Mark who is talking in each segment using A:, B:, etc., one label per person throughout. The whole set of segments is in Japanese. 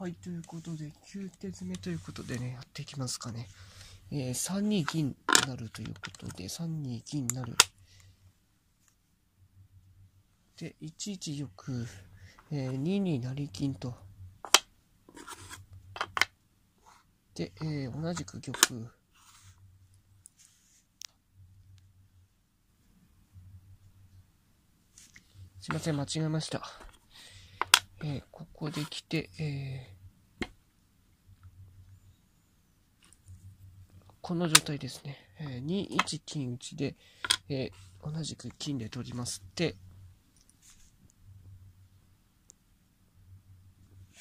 A: はい、ということで、9手詰めということでね、やっていきますかね。えー、3二銀なるということで、3二銀なる。で、1一玉、えー、2二成金と。で、えー、同じく玉。すいません、間違えました。えー、ここで来て、えー、この状態ですね、えー、2一金打ちで、えー、同じく金で取りますって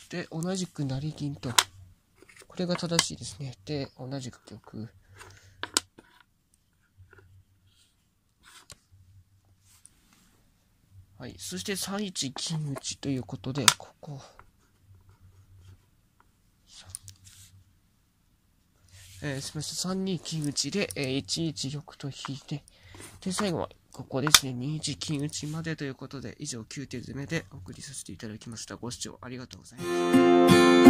A: で同じく成銀とこれが正しいですねで同じく玉はい。そして3一金打ちということで、ここ。えー、すみません。3二金打ちで、えー、1一玉と引いて、で、最後は、ここですね。2一金打ちまでということで、以上9手詰めでお送りさせていただきました。ご視聴ありがとうございました。